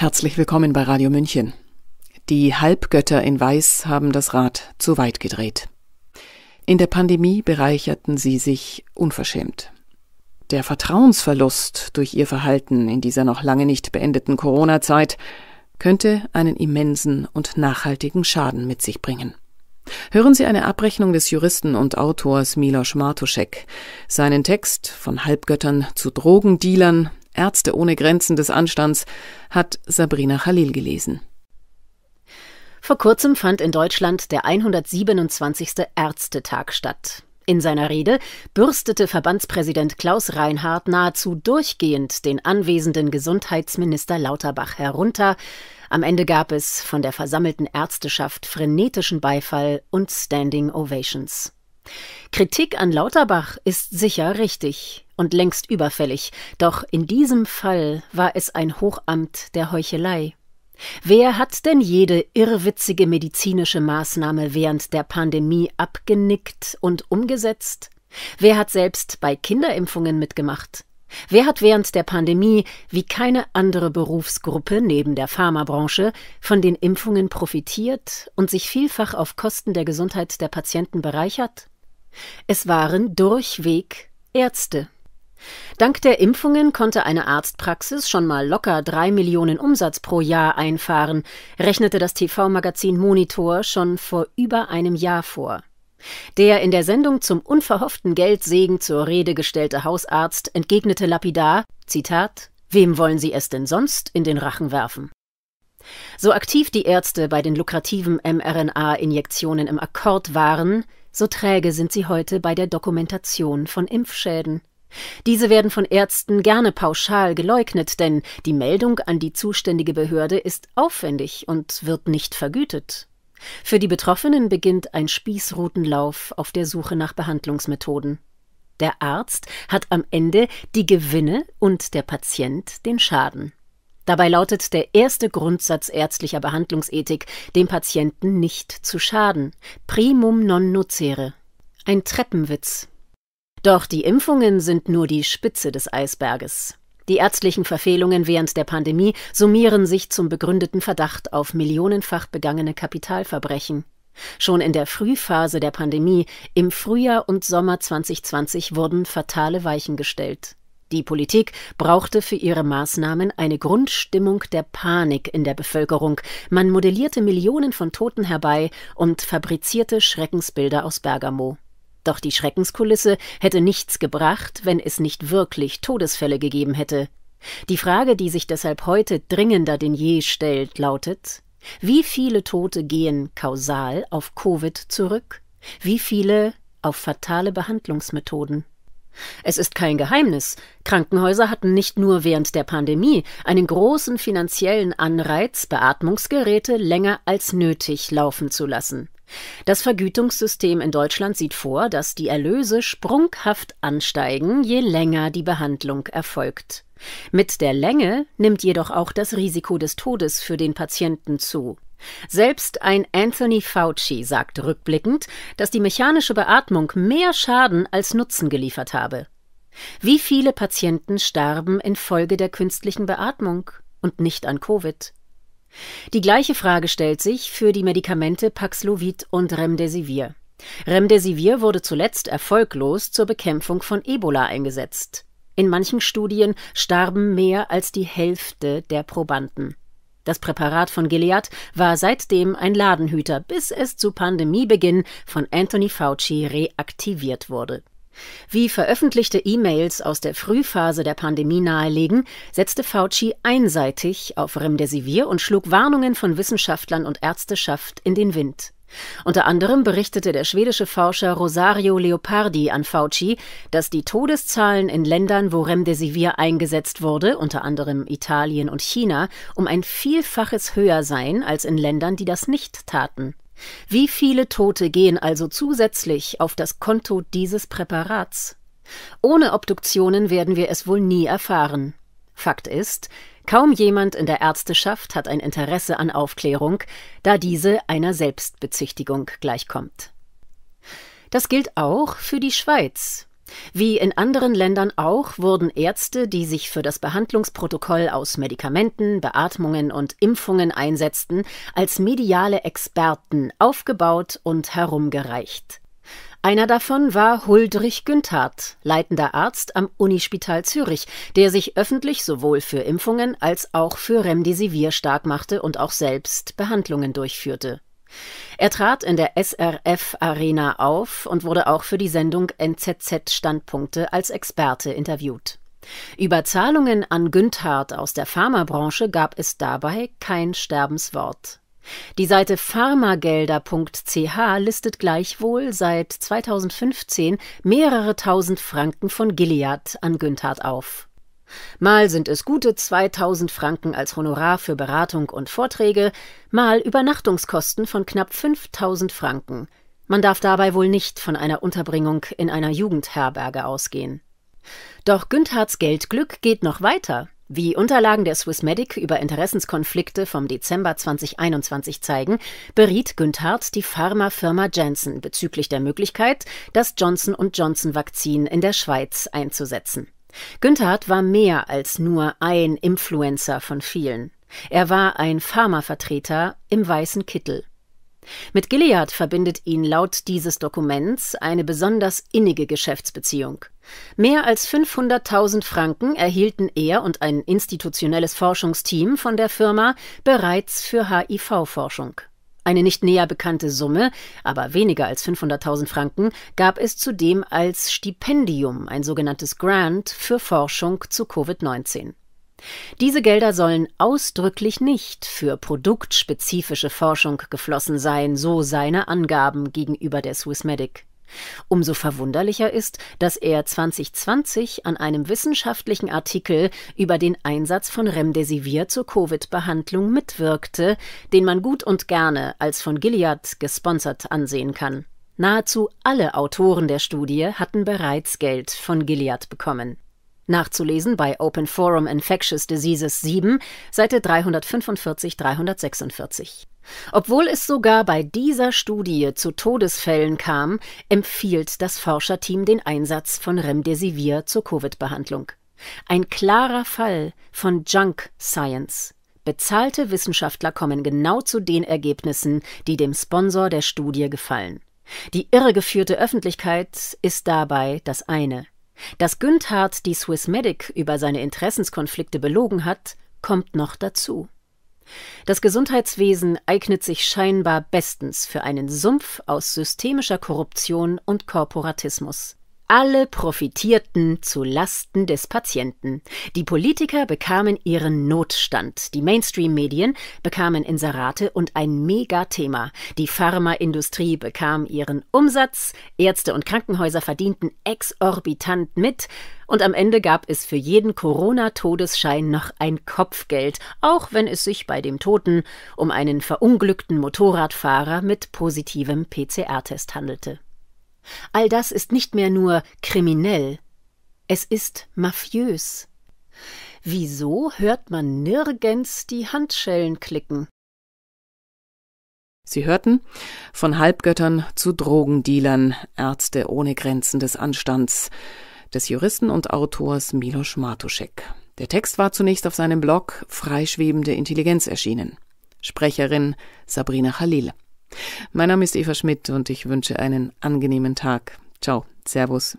Herzlich willkommen bei Radio München. Die Halbgötter in Weiß haben das Rad zu weit gedreht. In der Pandemie bereicherten sie sich unverschämt. Der Vertrauensverlust durch ihr Verhalten in dieser noch lange nicht beendeten Corona-Zeit könnte einen immensen und nachhaltigen Schaden mit sich bringen. Hören Sie eine Abrechnung des Juristen und Autors Milos Martuschek. Seinen Text von Halbgöttern zu Drogendealern Ärzte ohne Grenzen des Anstands hat Sabrina Khalil gelesen. Vor kurzem fand in Deutschland der 127. Ärztetag statt. In seiner Rede bürstete Verbandspräsident Klaus Reinhardt nahezu durchgehend den anwesenden Gesundheitsminister Lauterbach herunter. Am Ende gab es von der versammelten Ärzteschaft frenetischen Beifall und Standing Ovations. Kritik an Lauterbach ist sicher richtig und längst überfällig, doch in diesem Fall war es ein Hochamt der Heuchelei. Wer hat denn jede irrwitzige medizinische Maßnahme während der Pandemie abgenickt und umgesetzt? Wer hat selbst bei Kinderimpfungen mitgemacht? Wer hat während der Pandemie, wie keine andere Berufsgruppe neben der Pharmabranche, von den Impfungen profitiert und sich vielfach auf Kosten der Gesundheit der Patienten bereichert? Es waren durchweg Ärzte. Dank der Impfungen konnte eine Arztpraxis schon mal locker drei Millionen Umsatz pro Jahr einfahren, rechnete das TV-Magazin Monitor schon vor über einem Jahr vor. Der in der Sendung zum unverhofften Geldsegen zur Rede gestellte Hausarzt entgegnete lapidar: Zitat, wem wollen Sie es denn sonst in den Rachen werfen? So aktiv die Ärzte bei den lukrativen mRNA-Injektionen im Akkord waren, so träge sind sie heute bei der Dokumentation von Impfschäden. Diese werden von Ärzten gerne pauschal geleugnet, denn die Meldung an die zuständige Behörde ist aufwendig und wird nicht vergütet. Für die Betroffenen beginnt ein Spießrutenlauf auf der Suche nach Behandlungsmethoden. Der Arzt hat am Ende die Gewinne und der Patient den Schaden. Dabei lautet der erste Grundsatz ärztlicher Behandlungsethik, dem Patienten nicht zu schaden. Primum non nocere. Ein Treppenwitz, doch die Impfungen sind nur die Spitze des Eisberges. Die ärztlichen Verfehlungen während der Pandemie summieren sich zum begründeten Verdacht auf millionenfach begangene Kapitalverbrechen. Schon in der Frühphase der Pandemie, im Frühjahr und Sommer 2020, wurden fatale Weichen gestellt. Die Politik brauchte für ihre Maßnahmen eine Grundstimmung der Panik in der Bevölkerung. Man modellierte Millionen von Toten herbei und fabrizierte Schreckensbilder aus Bergamo. Doch die Schreckenskulisse hätte nichts gebracht, wenn es nicht wirklich Todesfälle gegeben hätte. Die Frage, die sich deshalb heute dringender denn je stellt, lautet Wie viele Tote gehen kausal auf Covid zurück? Wie viele auf fatale Behandlungsmethoden? Es ist kein Geheimnis. Krankenhäuser hatten nicht nur während der Pandemie einen großen finanziellen Anreiz, Beatmungsgeräte länger als nötig laufen zu lassen. Das Vergütungssystem in Deutschland sieht vor, dass die Erlöse sprunghaft ansteigen, je länger die Behandlung erfolgt. Mit der Länge nimmt jedoch auch das Risiko des Todes für den Patienten zu. Selbst ein Anthony Fauci sagt rückblickend, dass die mechanische Beatmung mehr Schaden als Nutzen geliefert habe. Wie viele Patienten starben infolge der künstlichen Beatmung und nicht an Covid? Die gleiche Frage stellt sich für die Medikamente Paxlovid und Remdesivir. Remdesivir wurde zuletzt erfolglos zur Bekämpfung von Ebola eingesetzt. In manchen Studien starben mehr als die Hälfte der Probanden. Das Präparat von Gilead war seitdem ein Ladenhüter, bis es zu Pandemiebeginn von Anthony Fauci reaktiviert wurde wie veröffentlichte E-Mails aus der Frühphase der Pandemie nahelegen, setzte Fauci einseitig auf Remdesivir und schlug Warnungen von Wissenschaftlern und Ärzteschaft in den Wind. Unter anderem berichtete der schwedische Forscher Rosario Leopardi an Fauci, dass die Todeszahlen in Ländern, wo Remdesivir eingesetzt wurde, unter anderem Italien und China, um ein Vielfaches höher seien als in Ländern, die das nicht taten. Wie viele Tote gehen also zusätzlich auf das Konto dieses Präparats? Ohne Obduktionen werden wir es wohl nie erfahren. Fakt ist, kaum jemand in der Ärzteschaft hat ein Interesse an Aufklärung, da diese einer Selbstbezichtigung gleichkommt. Das gilt auch für die Schweiz, wie in anderen Ländern auch wurden Ärzte, die sich für das Behandlungsprotokoll aus Medikamenten, Beatmungen und Impfungen einsetzten, als mediale Experten aufgebaut und herumgereicht. Einer davon war Huldrich Günthardt, leitender Arzt am Unispital Zürich, der sich öffentlich sowohl für Impfungen als auch für Remdesivir stark machte und auch selbst Behandlungen durchführte. Er trat in der SRF Arena auf und wurde auch für die Sendung NZZ Standpunkte als Experte interviewt. Über Zahlungen an Günthard aus der Pharmabranche gab es dabei kein Sterbenswort. Die Seite pharmagelder.ch listet gleichwohl seit 2015 mehrere tausend Franken von Gilead an Günthard auf. Mal sind es gute 2000 Franken als Honorar für Beratung und Vorträge, mal Übernachtungskosten von knapp 5000 Franken. Man darf dabei wohl nicht von einer Unterbringung in einer Jugendherberge ausgehen. Doch Günthards Geldglück geht noch weiter. Wie Unterlagen der Swissmedic über Interessenskonflikte vom Dezember 2021 zeigen, beriet Günthard die Pharmafirma Janssen bezüglich der Möglichkeit, das Johnson Johnson Vakzin in der Schweiz einzusetzen. Günthard war mehr als nur ein Influencer von vielen. Er war ein Pharmavertreter im weißen Kittel. Mit Gilead verbindet ihn laut dieses Dokuments eine besonders innige Geschäftsbeziehung. Mehr als 500.000 Franken erhielten er und ein institutionelles Forschungsteam von der Firma bereits für HIV-Forschung. Eine nicht näher bekannte Summe, aber weniger als 500.000 Franken, gab es zudem als Stipendium, ein sogenanntes Grant, für Forschung zu Covid-19. Diese Gelder sollen ausdrücklich nicht für produktspezifische Forschung geflossen sein, so seine Angaben gegenüber der Swissmedic. Umso verwunderlicher ist, dass er 2020 an einem wissenschaftlichen Artikel über den Einsatz von Remdesivir zur Covid-Behandlung mitwirkte, den man gut und gerne als von Gilead gesponsert ansehen kann. Nahezu alle Autoren der Studie hatten bereits Geld von Gilead bekommen. Nachzulesen bei Open Forum Infectious Diseases 7, Seite 345-346. Obwohl es sogar bei dieser Studie zu Todesfällen kam, empfiehlt das Forscherteam den Einsatz von Remdesivir zur Covid-Behandlung. Ein klarer Fall von Junk Science. Bezahlte Wissenschaftler kommen genau zu den Ergebnissen, die dem Sponsor der Studie gefallen. Die irregeführte Öffentlichkeit ist dabei das eine. Dass Günthard die Swissmedic über seine Interessenskonflikte belogen hat, kommt noch dazu. Das Gesundheitswesen eignet sich scheinbar bestens für einen Sumpf aus systemischer Korruption und Korporatismus. Alle profitierten zu Lasten des Patienten. Die Politiker bekamen ihren Notstand, die Mainstream-Medien bekamen Inserate und ein Megathema. Die Pharmaindustrie bekam ihren Umsatz, Ärzte und Krankenhäuser verdienten exorbitant mit und am Ende gab es für jeden Corona-Todesschein noch ein Kopfgeld, auch wenn es sich bei dem Toten um einen verunglückten Motorradfahrer mit positivem PCR-Test handelte. All das ist nicht mehr nur kriminell, es ist mafiös. Wieso hört man nirgends die Handschellen klicken? Sie hörten von Halbgöttern zu Drogendealern, Ärzte ohne Grenzen des Anstands, des Juristen und Autors Milos Martuschek. Der Text war zunächst auf seinem Blog Freischwebende Intelligenz erschienen. Sprecherin Sabrina Khalil. Mein Name ist Eva Schmidt und ich wünsche einen angenehmen Tag. Ciao, Servus.